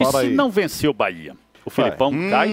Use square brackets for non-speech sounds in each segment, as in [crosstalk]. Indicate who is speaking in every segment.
Speaker 1: e se não vencer o Bahia? O Filipão hum. cai?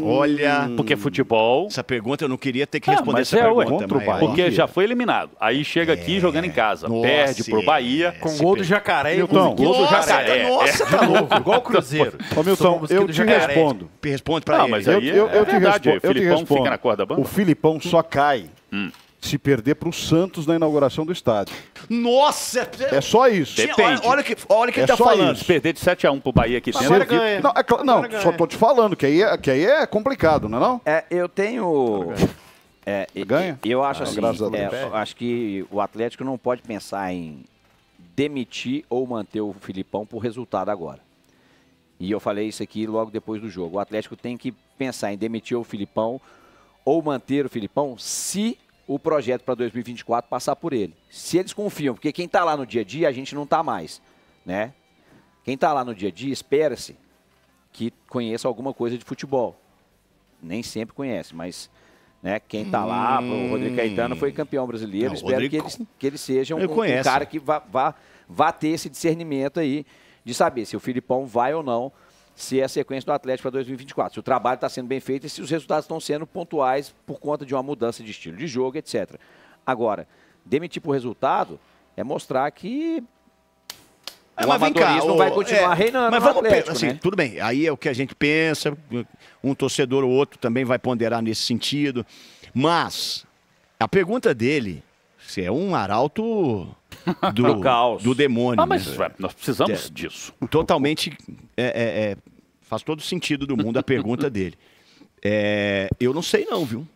Speaker 1: olha. Porque é futebol. Essa pergunta eu não queria ter que ah, responder ah, mas essa é, pergunta. É Porque já foi eliminado. Aí chega é. aqui jogando em casa. Nossa, perde pro Bahia. É. Com gol do jacaré e Milton. gol do jacaré. É. Nossa, tá louco. Igual o Cruzeiro. [laughs] Ô, Milton, eu te respondo. Responde pra não, ele. Mas aí eu, eu, é eu te verdade, respondo. O Filipão fica na corda bamba. O Filipão só cai. Hum se perder para o Santos na inauguração do estádio. Nossa! É, é só isso. Depende. olha, olha que, olha que é ele tá falando. Isso. Perder de 7 a 1 pro Bahia aqui. Agora dentro. ganha. Não,
Speaker 2: é não ganha. só tô te falando, que aí é, que aí é complicado, não é não? É, eu tenho... É, ganha? Eu acho ah, assim, é, acho que o Atlético não pode pensar em demitir ou manter o Filipão por resultado agora. E eu falei isso aqui logo depois do jogo. O Atlético tem que pensar em demitir o Filipão ou manter o Filipão se o projeto para 2024 passar por ele. Se eles confiam, porque quem está lá no dia a dia, a gente não está mais, né? Quem está lá no dia a dia, espera-se que conheça alguma coisa de futebol. Nem sempre conhece, mas né, quem está hum. lá, o Rodrigo hum. Caetano foi campeão brasileiro, não, espero Rodrigo... que, ele, que ele seja um, um cara que vá, vá, vá ter esse discernimento aí de saber se o Filipão vai ou não se é a sequência do Atlético para 2024. Se o trabalho está sendo bem feito e se os resultados estão sendo pontuais por conta de uma mudança de estilo de jogo, etc. Agora, demitir por resultado é mostrar que é, o amadorismo cá, não vai continuar é, reinando mas vamos Atlético, assim, né?
Speaker 1: Tudo bem, aí é o que a gente pensa, um torcedor ou outro também vai ponderar nesse sentido. Mas a pergunta dele, se é um arauto [laughs] do, do caos. Do demônio. Ah, mas né? É, nós precisamos é, disso. [laughs] Totalmente. É, é, é, faz todo sentido do mundo a pergunta dele. É, eu não sei, não,
Speaker 2: viu?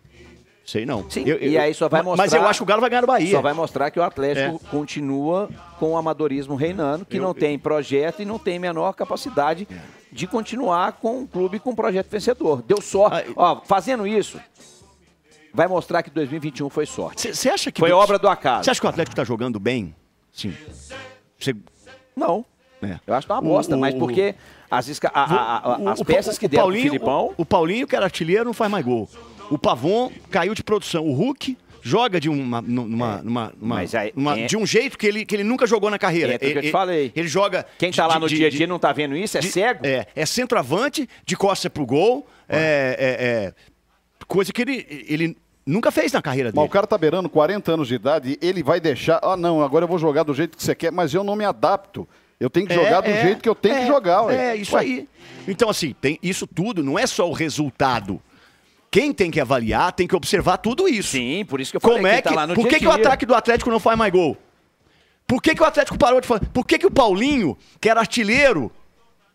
Speaker 2: Sei não. Sim, eu, eu, e aí só vai mostrar. Mas eu acho que o Galo vai ganhar o Bahia. Só vai mostrar que o Atlético é. continua com o amadorismo reinando, que eu, não tem projeto e não tem menor capacidade é. de continuar com o um clube com projeto vencedor. Deu sorte. Ah, Ó, fazendo isso, vai mostrar que 2021 foi sorte. Você acha que. Foi obra do acaso. Você acha que
Speaker 1: o Atlético está jogando bem? Sim. Você... Não. É. Eu acho
Speaker 2: uma bosta, o, mas porque as, isca, a, a, a, as peças o, que deram Paulinho, Filipão...
Speaker 1: O, Paulinho, que era artilheiro, não faz mais gol. O Pavon caiu de produção. O Hulk joga de uma, numa, é. numa, numa, aí, uma, é... de um
Speaker 2: jeito que ele, que ele nunca jogou na carreira. É, que eu te falei. Ele joga Quem está lá no de, dia a dia de, não está vendo isso, é de, cego.
Speaker 1: É, é centroavante, de costa pro gol, ah. é, é, é coisa que ele, ele Nunca fez na carreira dele. Mas o cara tá beirando 40 anos de idade, ele vai deixar. Ah, não, agora eu vou jogar do jeito que você quer, mas eu não me adapto. Eu tenho que é, jogar do é, jeito que eu tenho é, que jogar. Ué. É, isso ué. aí. Então, assim, tem isso tudo, não é só o resultado. Quem tem que avaliar tem que observar tudo isso. Sim, por isso que eu falei Como é tá que, que tá Por que, que o ataque do Atlético não faz mais gol? Por que, que o Atlético parou de fazer? Por que, que o Paulinho, que era artilheiro,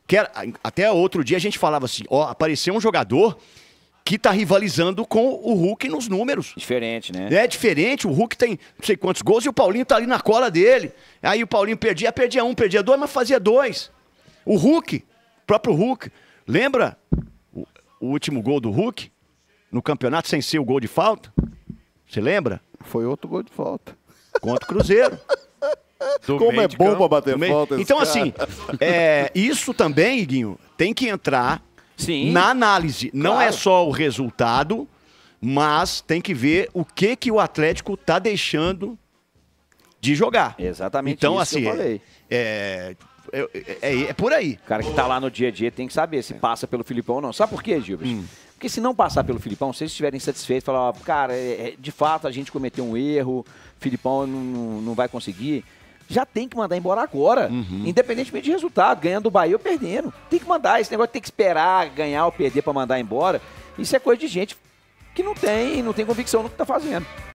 Speaker 1: que era... até outro dia a gente falava assim, ó, apareceu um jogador que está rivalizando com o Hulk nos números. Diferente, né? É diferente, o Hulk tem não sei quantos gols e o Paulinho tá ali na cola dele. Aí o Paulinho perdia, perdia um, perdia dois, mas fazia dois. O Hulk, o próprio Hulk, lembra o, o último gol do Hulk no campeonato sem ser o gol de falta? Você lembra? Foi outro gol de falta. Contra o Cruzeiro. Do [laughs] Como é bom para bater falta. Então, cara. assim, é, isso também, Iguinho, tem que entrar Sim. na análise. Claro. Não é só o resultado, mas tem que ver o que, que o Atlético está deixando de jogar.
Speaker 2: Exatamente então, assim, é, é, é, é, por aí. O cara que está lá no dia a dia tem que saber se passa pelo Filipão ou não. Sabe por quê, Gilberto? Hum. Porque se não passar pelo Filipão, se eles estiverem satisfeitos, falar, cara, de fato a gente cometeu um erro, Filipão não, não vai conseguir já tem que mandar embora agora, uhum. independentemente de resultado, ganhando o Bahia ou perdendo. Tem que mandar, esse negócio tem que esperar ganhar ou perder para mandar embora. Isso é coisa de gente que não tem, não tem convicção no que está fazendo.